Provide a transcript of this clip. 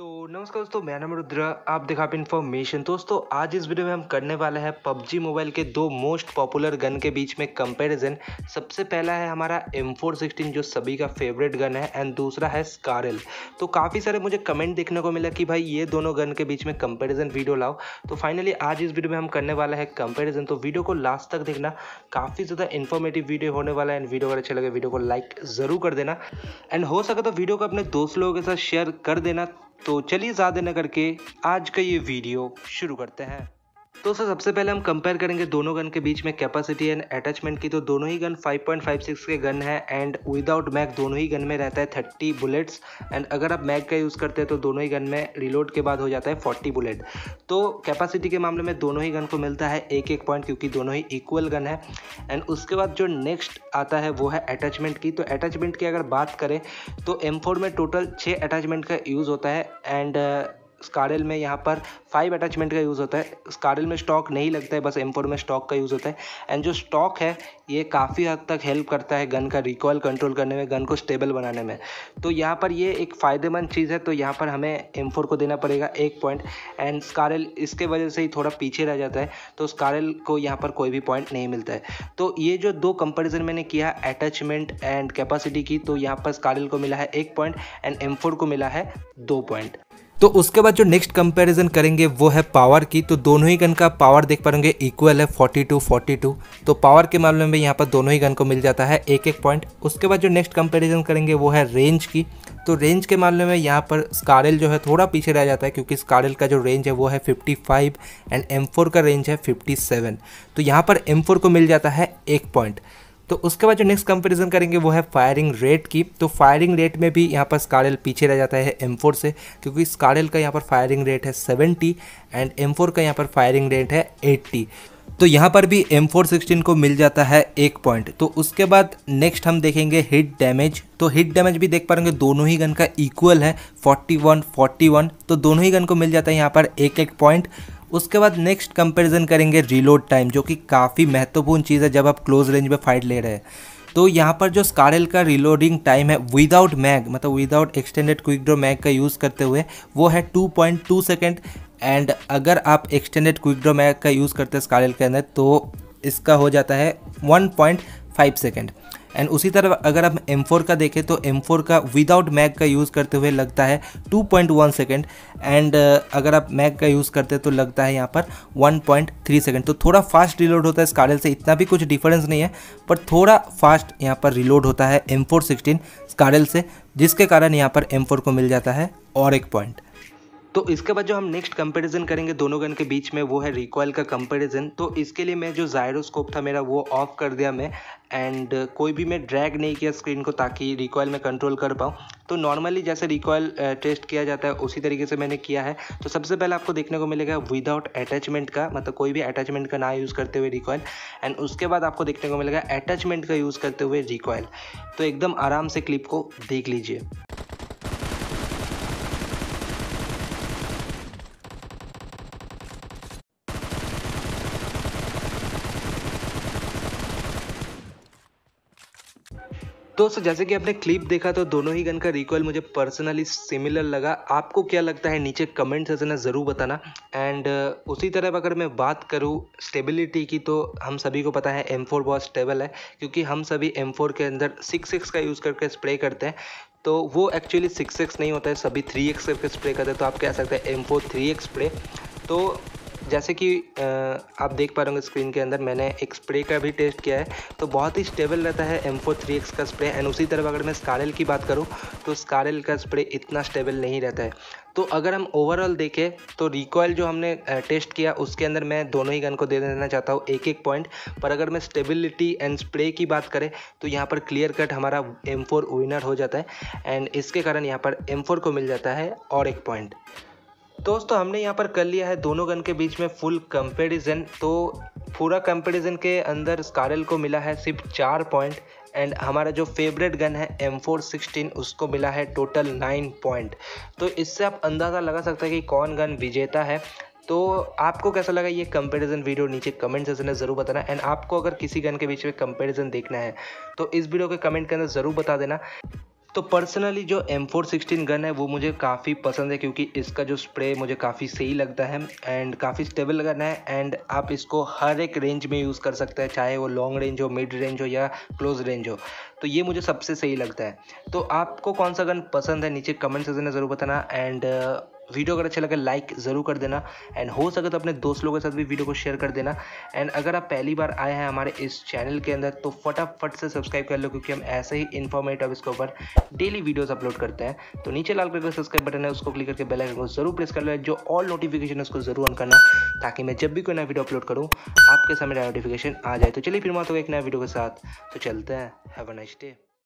तो नमस्कार दोस्तों मैं नाम रुद्र आप देखा आप इन्फॉर्मेशन दोस्तों आज इस वीडियो में हम करने वाले हैं पबजी मोबाइल के दो मोस्ट पॉपुलर गन के बीच में कंपैरिजन सबसे पहला है हमारा एम फोर सिक्सटीन जो सभी का फेवरेट गन है एंड दूसरा है स्कारल तो काफ़ी सारे मुझे कमेंट देखने को मिला कि भाई ये दोनों गन के बीच में कंपेरिजन वीडियो लाओ तो फाइनली आज इस वीडियो में हम करने वाला है कंपेरिजन तो वीडियो को लास्ट तक देखना काफ़ी ज़्यादा इन्फॉर्मेटिव वीडियो होने वाला है एंड वीडियो अगर अच्छा लगे वीडियो को लाइक ज़रूर कर देना एंड हो सके तो वीडियो को अपने दोस्त लोगों के साथ शेयर कर देना तो चलिए ज़्यादा न करके आज का ये वीडियो शुरू करते हैं तो सर सबसे पहले हम कंपेयर करेंगे दोनों गन के बीच में कैपेसिटी एंड अटैचमेंट की तो दोनों ही गन 5.56 के गन है एंड विदाउट मैग दोनों ही गन में रहता है 30 बुलेट्स एंड अगर आप मैग का यूज़ करते हैं तो दोनों ही गन में रिलोड के बाद हो जाता है 40 बुलेट तो कैपेसिटी के मामले में दोनों ही गन को मिलता है एक एक पॉइंट क्योंकि दोनों ही इक्वल गन है एंड उसके बाद जो नेक्स्ट आता है वो है अटैचमेंट की तो अटैचमेंट की अगर बात करें तो एम में टोटल छः अटैचमेंट का यूज़ होता है एंड स्कारल में यहाँ पर फाइव अटैचमेंट का यूज़ होता है स्कारल में स्टॉक नहीं लगता है बस एम में स्टॉक का यूज़ होता है एंड जो स्टॉक है ये काफ़ी हद तक हेल्प करता है गन का रिकॉल कंट्रोल करने में गन को स्टेबल बनाने में तो यहाँ पर ये एक फ़ायदेमंद चीज़ है तो यहाँ पर हमें एम को देना पड़ेगा एक पॉइंट एंड स्कारल इसके वजह से ही थोड़ा पीछे रह जाता है तो स्कारल को यहाँ पर कोई भी पॉइंट नहीं मिलता है तो ये जो दो कंपेरिजन मैंने किया अटैचमेंट एंड कैपेसिटी की तो यहाँ पर स्कारल को मिला है एक पॉइंट एंड एम को मिला है दो पॉइंट तो उसके बाद जो नेक्स्ट कंपैरिजन करेंगे वो है पावर की तो दोनों ही गन का पावर देख पाएंगे इक्वल है 42 42 तो पावर के मामले में यहाँ पर दोनों ही गन को मिल जाता है एक एक पॉइंट उसके बाद जो नेक्स्ट कंपैरिजन करेंगे वो है रेंज की तो रेंज के मामले में यहाँ पर स्कारल जो है थोड़ा पीछे रह जाता है क्योंकि स्कारल का जो रेंज है वो है फिफ्टी एंड एम का रेंज है फिफ्टी तो यहाँ पर एम को मिल जाता है एक पॉइंट तो उसके बाद जो नेक्स्ट कंपेरिजन करेंगे वो है फायरिंग रेट की तो फायरिंग रेट में भी यहाँ पर स्कारल पीछे रह जाता है एम से क्योंकि स्कारल का यहाँ पर फायरिंग रेट है सेवेंटी एंड एम का यहाँ पर फायरिंग रेट है एट्टी तो यहाँ पर भी एम फोर सिक्सटीन को मिल जाता है एक पॉइंट तो उसके बाद नेक्स्ट हम देखेंगे हिट डैमेज तो हिट डैमेज भी देख पाएंगे दोनों ही गन का इक्वल है 41 41 तो दोनों ही गन को मिल जाता है यहाँ पर एक एक पॉइंट उसके बाद नेक्स्ट कंपेरिजन करेंगे रीलोड टाइम जो कि काफ़ी महत्वपूर्ण चीज़ है जब आप क्लोज रेंज में फाइट ले रहे हैं तो यहाँ पर जो स्कारेल का रिलोडिंग टाइम है विदाउट मैग मतलब without extended quick draw mag का यूज़ करते हुए वो है 2.2 सेकेंड एंड अगर आप एक्सटेंडेड क्विक ड्रॉ मैग का यूज़ करते हैं स्कारेल के अंदर तो इसका हो जाता है 1.5 सेकेंड एंड उसी तरह अगर हम एम का देखें तो एम का विदाउट मैग का यूज़ करते हुए लगता है 2.1 सेकेंड एंड अगर आप मैग का यूज़ करते हैं तो लगता है यहाँ पर 1.3 सेकेंड तो थोड़ा फास्ट रिलोड होता है इस कार्डल से इतना भी कुछ डिफरेंस नहीं है पर थोड़ा फास्ट यहाँ पर रिलोड होता है एम फोर से जिसके कारण यहाँ पर एम को मिल जाता है और एक पॉइंट तो इसके बाद जो हम नेक्स्ट कंपैरिजन करेंगे दोनों गन के बीच में वो है रिकॉयल का कंपैरिजन तो इसके लिए मैं जो जायरोस्कोप था मेरा वो ऑफ कर दिया मैं एंड कोई भी मैं ड्रैग नहीं किया स्क्रीन को ताकि रिकॉयल में कंट्रोल कर पाऊँ तो नॉर्मली जैसे रिकॉयल टेस्ट किया जाता है उसी तरीके से मैंने किया है तो सबसे पहले आपको देखने को मिलेगा विदाउट अटैचमेंट का मतलब कोई भी अटैचमेंट का ना यूज़ करते हुए रिकॉयल एंड उसके बाद आपको देखने को मिलेगा अटैचमेंट का यूज़ करते हुए रिकॉयल तो एकदम आराम से क्लिप को देख लीजिए दोस्तों जैसे कि आपने क्लिप देखा तो दोनों ही गन का रिकॉयल मुझे पर्सनली सिमिलर लगा आपको क्या लगता है नीचे कमेंट सेक्शन में ज़रूर बताना एंड uh, उसी तरह अगर मैं बात करूँ स्टेबिलिटी की तो हम सभी को पता है एम फोर बहुत स्टेबल है क्योंकि हम सभी एम फोर के अंदर सिक्स सिक्स का यूज़ करके स्प्रे करते हैं तो वो एक्चुअली सिक्स सिक्स नहीं होता है सभी थ्री एक्स करके स्प्रे करते हैं तो आप कह सकते हैं M four three x spray तो जैसे कि आप देख पा रहे होंगे स्क्रीन के अंदर मैंने एक स्प्रे का भी टेस्ट किया है तो बहुत ही स्टेबल रहता है एम फोर थ्री एक्स का स्प्रे एंड उसी तरफ अगर मैं स्कारल की बात करूँ तो स्कारल का स्प्रे इतना स्टेबल नहीं रहता है तो अगर हम ओवरऑल देखें तो रिकॉयल जो हमने टेस्ट किया उसके अंदर मैं दोनों ही गन को दे देना चाहता हूँ एक एक पॉइंट पर अगर मैं स्टेबिलिटी एंड स्प्रे की बात करें तो यहाँ पर क्लियर कट हमारा एम फोर विनर हो जाता है एंड इसके कारण यहाँ पर एम फोर को मिल जाता है और एक पॉइंट दोस्तों हमने यहाँ पर कर लिया है दोनों गन के बीच में फुल कंपेरिजन तो पूरा कंपेरिजन के अंदर स्कारल को मिला है सिर्फ चार पॉइंट एंड हमारा जो फेवरेट गन है एम फोर सिक्सटीन उसको मिला है टोटल नाइन पॉइंट तो इससे आप अंदाज़ा लगा सकते हैं कि कौन गन विजेता है तो आपको कैसा लगा ये कंपैरिजन वीडियो नीचे कमेंट सेक्शन में ज़रूर बताना एंड आपको अगर किसी गन के बीच में कंपैरिजन देखना है तो इस वीडियो के कमेंट के अंदर ज़रूर बता देना तो पर्सनली जो एम फोर सिक्सटीन गन है वो मुझे काफ़ी पसंद है क्योंकि इसका जो स्प्रे मुझे काफ़ी सही लगता है एंड काफ़ी स्टेबल गन है एंड आप इसको हर एक रेंज में यूज़ कर सकते हैं चाहे वो लॉन्ग रेंज हो मिड रेंज हो या क्लोज रेंज हो तो ये मुझे सबसे सही लगता है तो आपको कौन सा गन पसंद है नीचे कमेंट सेक्शन में ज़रूर बताना एंड वीडियो अगर अच्छा लगे लाइक ज़रूर कर देना एंड हो सके तो अपने दोस्त लोगों के साथ भी वीडियो को शेयर कर देना एंड अगर आप पहली बार आए हैं हमारे इस चैनल के अंदर तो फटाफट से सब्सक्राइब कर लो क्योंकि हम ऐसे ही इन्फॉर्मेटिव इसके ऊपर डेली वीडियोज़ अपलोड करते हैं तो नीचे लाल कलर का सब्सक्राइब बटन है उसको क्लिक करके बेल आइकन को जरूर प्रेस कर लो जो ऑल नोटिफिकेशन है उसको जरूर ऑन करना ताकि मैं जब भी कोई नया वीडियो अपलोड करूँ आपके सामने नोटिफिकेशन आ जाए तो चलिए फिर मैं तो एक नया वीडियो के साथ तो चलते हैं हैव अ नाइस डे